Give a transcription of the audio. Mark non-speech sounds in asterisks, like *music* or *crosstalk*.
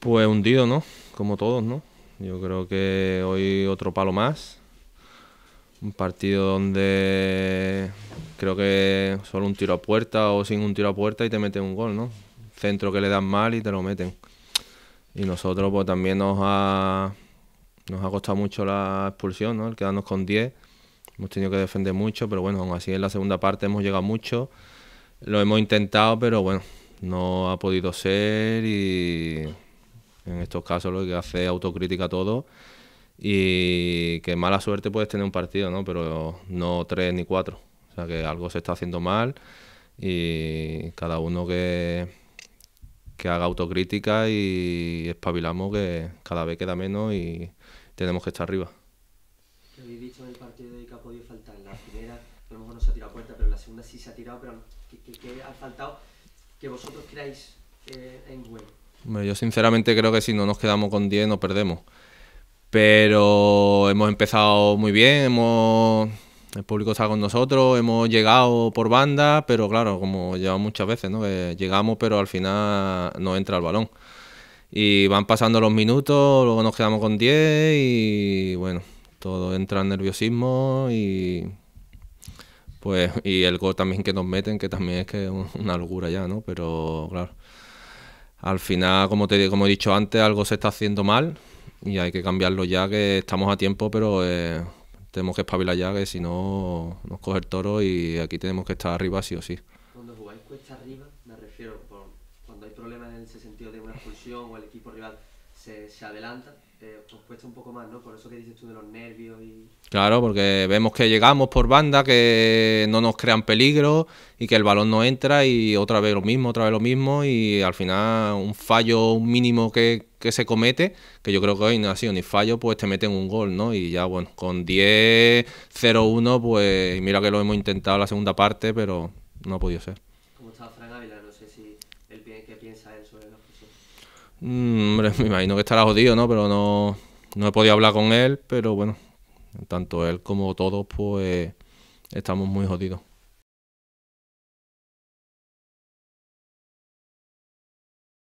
Pues hundido, ¿no? Como todos, ¿no? Yo creo que hoy otro palo más. Un partido donde creo que solo un tiro a puerta o sin un tiro a puerta y te meten un gol, ¿no? Centro que le dan mal y te lo meten. Y nosotros pues también nos ha, nos ha costado mucho la expulsión, ¿no? El quedarnos con 10. Hemos tenido que defender mucho, pero bueno, aún así en la segunda parte hemos llegado mucho. Lo hemos intentado, pero bueno, no ha podido ser y en estos casos lo que hace es autocrítica todo y que mala suerte puedes tener un partido, ¿no? Pero no tres ni cuatro. O sea que algo se está haciendo mal y cada uno que, que haga autocrítica y espabilamos que cada vez queda menos y tenemos que estar arriba. ¿Qué habéis dicho en el partido de que ha podido faltar? la primera, a lo mejor no se ha tirado puerta, pero en la segunda sí se ha tirado, pero ¿qué, qué, qué ha faltado que vosotros creáis eh, en Güell? Yo sinceramente creo que si no nos quedamos con 10 nos perdemos. Pero hemos empezado muy bien, el público está con nosotros, hemos llegado por banda, pero claro, como ya muchas veces, ¿no? llegamos, pero al final no entra el balón. Y van pasando los minutos, luego nos quedamos con 10 y bueno, todo entra en nerviosismo y pues y el gol también que nos meten, que también es que una locura ya, ¿no? Pero claro, al final, como, te, como he dicho antes, algo se está haciendo mal y hay que cambiarlo ya, que estamos a tiempo, pero eh, tenemos que espabilar ya, que si no nos coge el toro y aquí tenemos que estar arriba sí o sí. Cuando jugáis cuesta arriba, me refiero cuando hay problemas en ese sentido de una expulsión o el equipo rival se, adelanta, eh, pues cuesta un poco más, ¿no? Por eso que dices tú de los nervios y... Claro, porque vemos que llegamos por banda, que no nos crean peligro y que el balón no entra y otra vez lo mismo, otra vez lo mismo y al final un fallo mínimo que, se comete, que yo creo que hoy no ha sido ni fallo, pues te meten un gol, ¿no? Y ya, bueno, con 10-0-1, pues mira que lo hemos intentado la segunda parte, pero no ha podido ser. ¿Cómo está Fran Ávila? No sé si él, piensa él sobre la Mm, hombre, *laughs* me imagino que estará jodido, ¿no? Pero no, no he podido hablar con él, pero bueno, tanto él como todos, pues estamos muy jodidos.